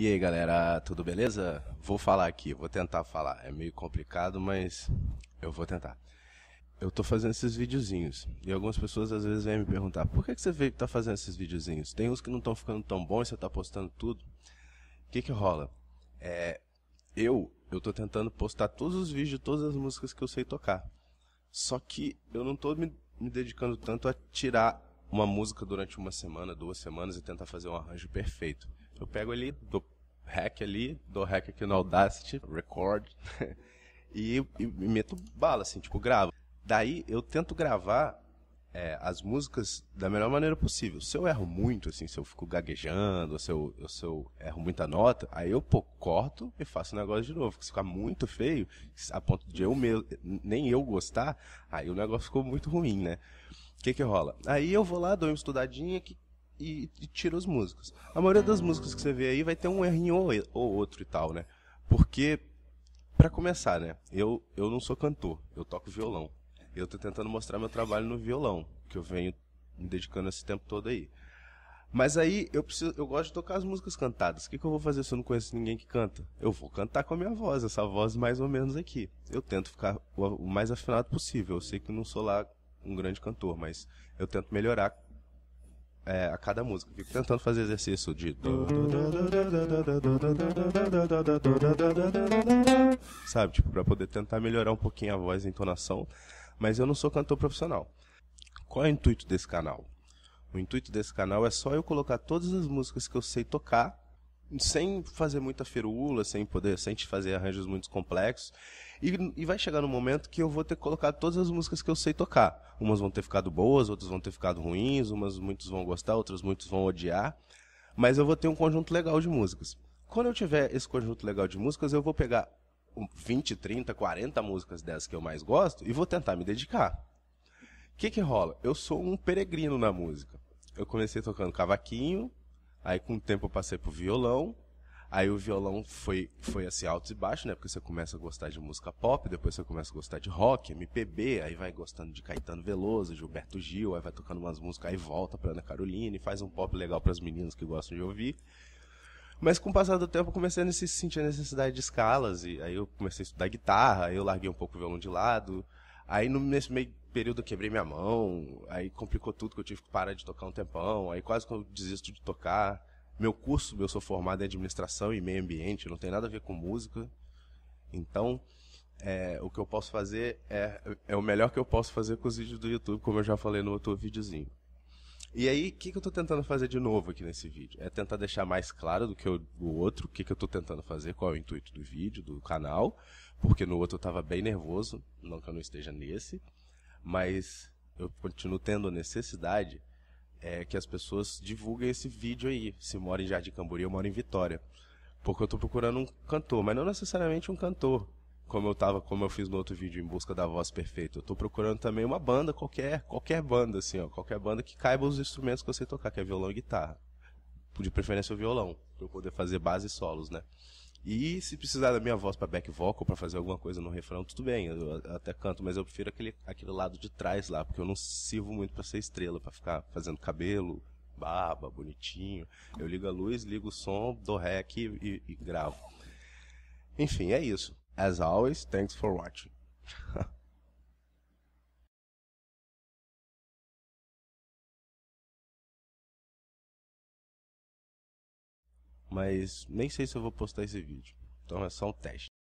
E aí galera, tudo beleza? Vou falar aqui, vou tentar falar. É meio complicado, mas eu vou tentar. Eu tô fazendo esses videozinhos e algumas pessoas às vezes vêm me perguntar: por que, que você tá fazendo esses videozinhos? Tem uns que não estão ficando tão bons, você tá postando tudo. O que que rola? É, eu, eu tô tentando postar todos os vídeos, todas as músicas que eu sei tocar. Só que eu não tô me, me dedicando tanto a tirar uma música durante uma semana, duas semanas e tentar fazer um arranjo perfeito. Eu pego ele, dou hack ali, dou hack aqui no Audacity, record, e, e, meto bala, assim, tipo, gravo. Daí eu tento gravar é, as músicas da melhor maneira possível. Se eu erro muito, assim, se eu fico gaguejando, se eu, se eu erro muita nota, aí eu pô, corto e faço o negócio de novo. se ficar muito feio, a ponto de eu mesmo, nem eu gostar, aí o negócio ficou muito ruim, né? O que que rola? Aí eu vou lá, dou uma estudadinha, que e, e tira os músicos. A maioria das músicas que você vê aí vai ter um errinho ou outro e tal, né? Porque, para começar, né? Eu, eu não sou cantor, eu toco violão. Eu tô tentando mostrar meu trabalho no violão, que eu venho me dedicando esse tempo todo aí. Mas aí eu preciso, eu gosto de tocar as músicas cantadas. O que, que, eu vou fazer se eu não conheço ninguém que canta? Eu vou cantar com a minha voz, essa voz mais ou menos aqui. Eu tento ficar o mais afinado possível. Eu sei que não sou lá um grande cantor, mas eu tento melhorar é, a cada música. Fico tentando fazer exercício de. Sabe? Tipo, pra poder tentar melhorar um pouquinho a voz e a entonação. Mas eu não sou cantor profissional. Qual é o intuito desse canal? O intuito desse canal é só eu colocar todas as músicas que eu sei tocar sem fazer muita firula, sem poder, sem te fazer arranjos muito complexos. E, e, vai chegar no momento que eu vou ter colocado todas as músicas que eu sei tocar. Umas vão ter ficado boas, outras vão ter ficado ruins, umas muitos vão gostar, outras muitos vão odiar. Mas eu vou ter um conjunto legal de músicas. Quando eu tiver esse conjunto legal de músicas, eu vou pegar 20, 30, 40 músicas dessas que eu mais gosto e vou tentar me dedicar. O que, que rola? Eu sou um peregrino na música. Eu comecei tocando cavaquinho, Aí com o tempo eu passei pro violão. Aí o violão foi, foi assim, altos e baixos, né? Porque você começa a gostar de música pop, depois você começa a gostar de rock, MPB, aí vai gostando de Caetano Veloso, Gilberto Gil, aí vai tocando umas músicas, aí volta pra Ana Carolina e faz um pop legal para as meninas que gostam de ouvir. Mas com o passar do tempo eu comecei a sentir a necessidade de escalas, e aí eu comecei a estudar guitarra, aí eu larguei um pouco o violão de lado, Aí no, nesse meio período eu quebrei minha mão, aí complicou tudo que eu tive que parar de tocar um tempão, aí quase que eu desisto de tocar. Meu curso, eu sou formado em administração e meio ambiente, não tem nada a ver com música. Então, é, o que eu posso fazer é, é o melhor que eu posso fazer com os vídeos do YouTube, como eu já falei no outro videozinho. E aí, o que, que eu tô tentando fazer de novo aqui nesse vídeo? É tentar deixar mais claro do que o outro, o que, que eu tô tentando fazer, qual é o intuito do vídeo, do canal, porque no outro eu tava bem nervoso, não que eu não esteja nesse, mas eu continuo tendo a necessidade é, que as pessoas divulguem esse vídeo aí, se mora em Jardim Camboriú ou mora em Vitória. Porque eu tô procurando um cantor, mas não necessariamente um cantor, como eu tava, como eu fiz no outro vídeo em busca da voz perfeita, eu tô procurando também uma banda qualquer, qualquer banda assim, ó, qualquer banda que caiba os instrumentos que você tocar, que é violão e guitarra. De preferência o violão, para eu poder fazer base e solos, né? E se precisar da minha voz para back vocal, para fazer alguma coisa no refrão, tudo bem, eu até canto, mas eu prefiro aquele, aquele lado de trás lá, porque eu não sirvo muito para ser estrela, para ficar fazendo cabelo, barba, bonitinho. Eu ligo a luz, ligo o som, dou ré aqui e, e gravo. Enfim, é isso. As always, thanks for watching. Mas nem sei se eu vou postar esse vídeo. Então é só um teste.